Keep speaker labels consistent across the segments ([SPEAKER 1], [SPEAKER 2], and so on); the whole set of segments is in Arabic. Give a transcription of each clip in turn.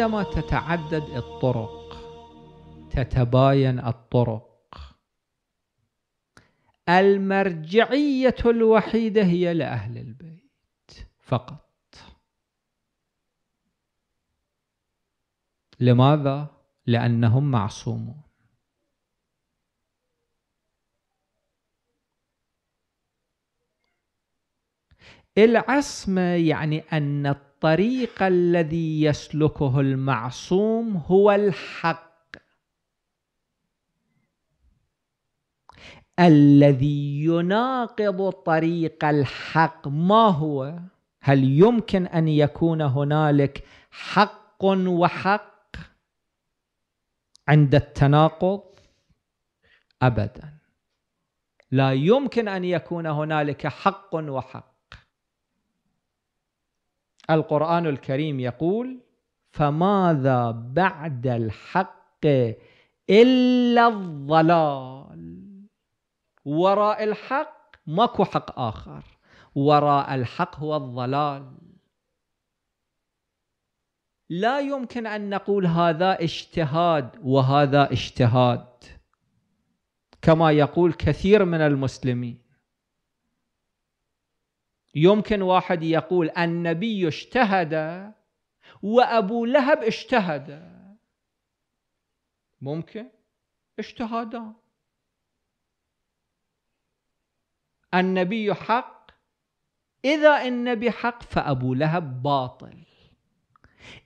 [SPEAKER 1] عندما تتعدد الطرق تتباين الطرق المرجعية الوحيدة هي لأهل البيت فقط لماذا؟ لأنهم معصومون العصمة يعني أن الطريق الذي يسلكه المعصوم هو الحق الذي يناقض طريق الحق ما هو هل يمكن ان يكون هنالك حق وحق عند التناقض ابدا لا يمكن ان يكون هنالك حق وحق القرآن الكريم يقول فماذا بعد الحق إلا الضلال وراء الحق ماكو حق آخر وراء الحق هو الضلال لا يمكن أن نقول هذا اجتهاد وهذا اجتهاد كما يقول كثير من المسلمين يمكن واحد يقول النبي اجتهد وأبو لهب اجتهد ممكن اجتهادا النبي حق إذا النبي حق فأبو لهب باطل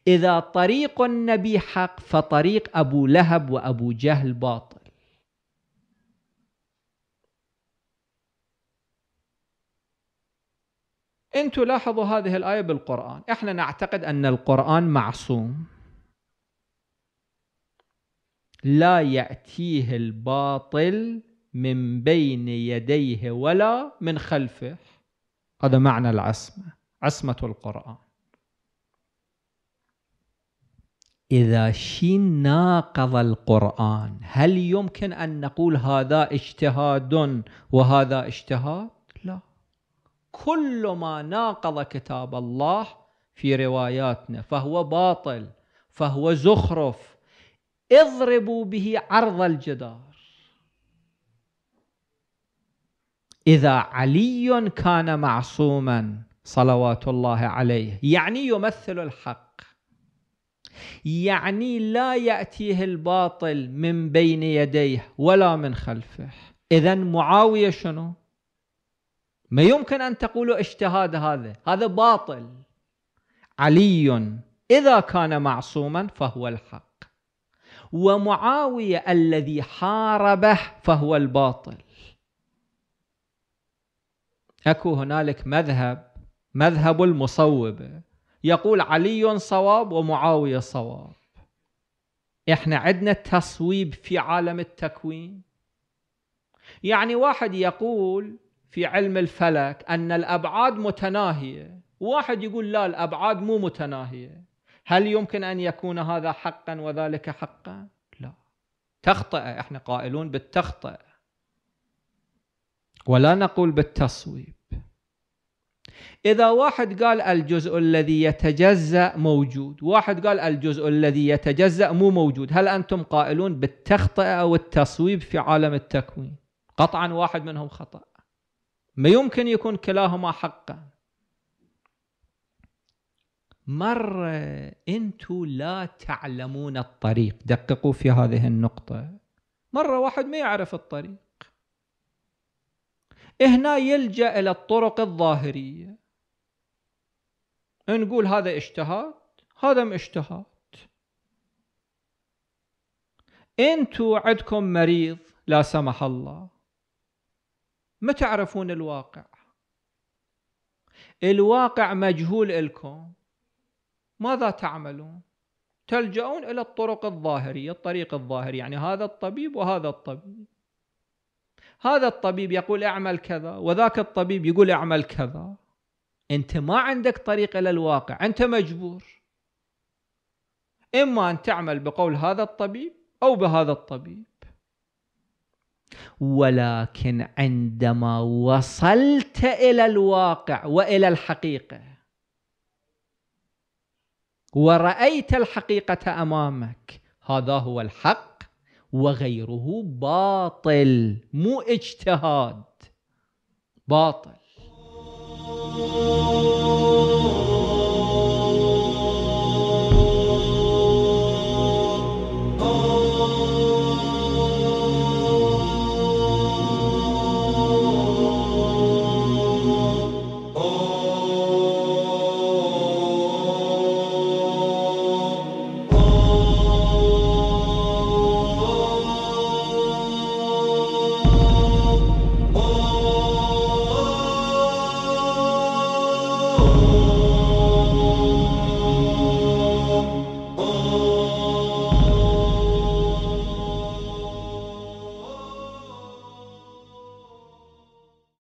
[SPEAKER 1] إذا طريق النبي حق فطريق أبو لهب وأبو جهل باطل انتوا لاحظوا هذه الايه بالقران احنا نعتقد ان القران معصوم لا ياتيه الباطل من بين يديه ولا من خلفه هذا معنى العصمه عصمه القران إذا شيء ناقض القرآن هل يمكن أن نقول هذا اجتهاد وهذا اجتهاد؟ كل ما ناقض كتاب الله في رواياتنا فهو باطل فهو زخرف اضربوا به عرض الجدار إذا علي كان معصوما صلوات الله عليه يعني يمثل الحق يعني لا يأتيه الباطل من بين يديه ولا من خلفه إذا معاوية شنو؟ ما يمكن أن تقولوا اجتهاد هذا هذا باطل علي إذا كان معصوما فهو الحق ومعاوية الذي حاربه فهو الباطل أكو هنالك مذهب مذهب المصوبة يقول علي صواب ومعاوية صواب احنا عندنا تصويب في عالم التكوين يعني واحد يقول في علم الفلك أن الأبعاد متناهية واحد يقول لا الأبعاد مو متناهية هل يمكن أن يكون هذا حقا وذلك حقا لا تخطئ احنا قائلون بالتخطئ ولا نقول بالتصويب إذا واحد قال الجزء الذي يتجزأ موجود واحد قال الجزء الذي يتجزأ مو موجود هل أنتم قائلون بالتخطئة أو التصويب في عالم التكوين قطعا واحد منهم خطأ ما يمكن يكون كلاهما حقا مرة أنتم لا تعلمون الطريق دققوا في هذه النقطة مرة واحد ما يعرف الطريق هنا يلجأ إلى الطرق الظاهرية نقول هذا اجتهاد هذا ما اجتهاد أنتم عندكم مريض لا سمح الله ما تعرفون الواقع الواقع مجهول لكم ماذا تعملون تلجؤون إلى الطرق الظاهرية الطريق الظاهري يعني هذا الطبيب وهذا الطبيب هذا الطبيب يقول اعمل كذا وذاك الطبيب يقول اعمل كذا انت ما عندك طريق الى الواقع انت مجبور اما ان تعمل بقول هذا الطبيب او بهذا الطبيب ولكن عندما وصلت إلى الواقع وإلى الحقيقة ورأيت الحقيقة أمامك هذا هو الحق وغيره باطل مو اجتهاد باطل